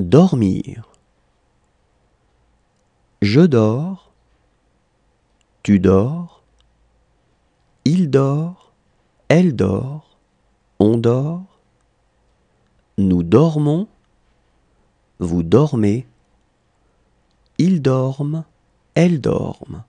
dormir. Je dors, tu dors, il dort, elle dort, on dort, nous dormons, vous dormez, ils dorment, elles dorment.